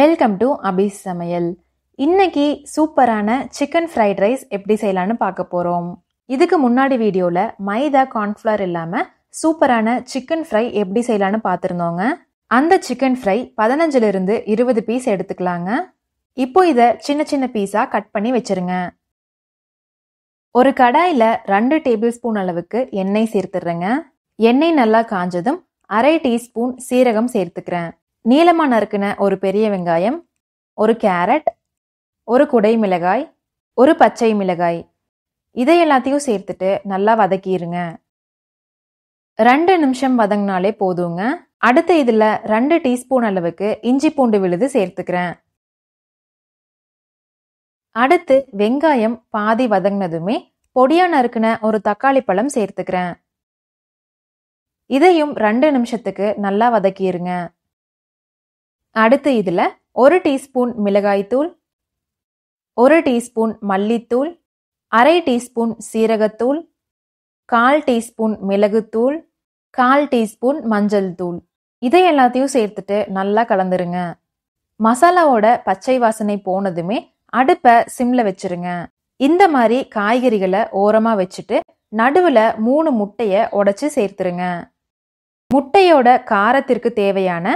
welcome to அபிஸ் சமையல் இன்னைக்கு சூப்பரான சிக்கன் ஃப்ரைட் ரைஸ் எப்படி செய்யலான்னு பார்க்க போகிறோம் இதுக்கு முன்னாடி வீடியோவில் மைதா கார்ன்ஃப்ளவர் இல்லாமல் சூப்பரான சிக்கன் ஃப்ரை எப்படி செய்யலான்னு பார்த்துருந்தோங்க அந்த சிக்கன் ஃப்ரை பதினஞ்சுலேருந்து இருபது பீஸ் எடுத்துக்கலாங்க இப்போ இதை சின்ன சின்ன பீஸாக கட் பண்ணி வச்சுருங்க ஒரு கடாயில் ரெண்டு டேபிள் ஸ்பூன் அளவுக்கு எண்ணெய் சேர்த்துடுறேங்க எண்ணெய் நல்லா காஞ்சதும் அரை டீஸ்பூன் சீரகம் சேர்த்துக்கிறேன் நீளமாக நறுக்கின ஒரு பெரிய வெங்காயம் ஒரு கேரட் ஒரு குடை மிளகாய் ஒரு பச்சை மிளகாய் இதை எல்லாத்தையும் சேர்த்துட்டு நல்லா வதக்கிடுங்க ரெண்டு நிமிஷம் வதங்கினாலே போதுங்க அடுத்து இதில் ரெண்டு டீஸ்பூன் அளவுக்கு இஞ்சி பூண்டு விழுது சேர்த்துக்கிறேன் அடுத்து வெங்காயம் பாதி வதங்கினதுமே பொடியா நறுக்கின ஒரு தக்காளி பழம் சேர்த்துக்கிறேன் இதையும் ரெண்டு நிமிஷத்துக்கு நல்லா வதக்கிடுங்க அடுத்து இதில் ஒரு டீஸ்பூன் மிளகாய்த்தூள் ஒரு டீஸ்பூன் மல்லித்தூள் அரை டீஸ்பூன் சீரகத்தூள் கால் டீஸ்பூன் மிளகுத்தூள் கால் டீஸ்பூன் மஞ்சள் தூள் இதை எல்லாத்தையும் சேர்த்துட்டு நல்லா கலந்துருங்க மசாலாவோட பச்சை வாசனை போனதுமே அடுப்பை சிம்ல வச்சிருங்க இந்த மாதிரி காய்கறிகளை ஓரமாக வச்சுட்டு நடுவில் மூணு முட்டையை உடச்சி சேர்த்துருங்க முட்டையோட காரத்திற்கு தேவையான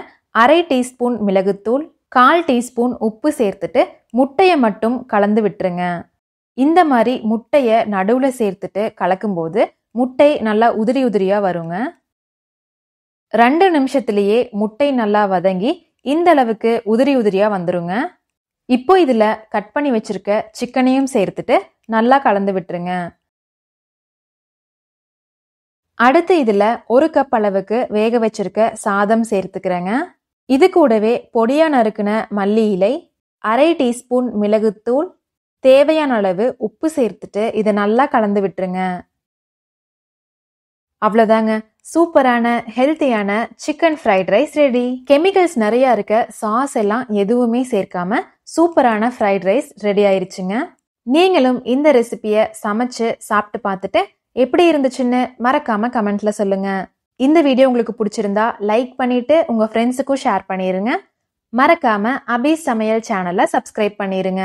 அரை டீஸ்பூன் மிளகுத்தூள் கால் டீஸ்பூன் உப்பு சேர்த்துட்டு முட்டையை மட்டும் கலந்து விட்டுருங்க இந்த மாதிரி முட்டையை நடுவில் சேர்த்துட்டு கலக்கும்போது முட்டை நல்லா உதிரி உதிரியாக வருங்க ரெண்டு நிமிஷத்துலேயே முட்டை நல்லா வதங்கி இந்த அளவுக்கு உதிரி உதிரியாக வந்துருங்க இப்போ இதில் கட் பண்ணி வச்சுருக்க சிக்கனையும் சேர்த்துட்டு நல்லா கலந்து விட்டுருங்க அடுத்து இதில் ஒரு கப் அளவுக்கு வேக வச்சுருக்க சாதம் சேர்த்துக்கிறேங்க இது கூடவே பொடியா நறுக்கின மல்லி இலை அரை டீஸ்பூன் மிளகுத்தூள் தேவையான அளவு உப்பு சேர்த்துட்டு இதை நல்லா கலந்து விட்டுருங்க அவ்வளோதாங்க சூப்பரான ஹெல்த்தியான chicken fried rice ready chemicals நிறையா இருக்க சாஸ் எல்லாம் எதுவுமே சேர்க்காம சூப்பரான ஃப்ரைட் ரைஸ் ரெடி ஆயிருச்சுங்க நீங்களும் இந்த ரெசிபியை சமைச்சு சாப்பிட்டு பார்த்துட்டு எப்படி இருந்துச்சுன்னு மறக்காம கமெண்ட்ல சொல்லுங்கள் இந்த வீடியோ உங்களுக்கு பிடிச்சிருந்தா லைக் பண்ணிவிட்டு உங்கள் ஃப்ரெண்ட்ஸுக்கும் ஷேர் பண்ணிடுங்க மறக்காமல் அபி சமையல் சேனலை சப்ஸ்கிரைப் பண்ணிடுங்க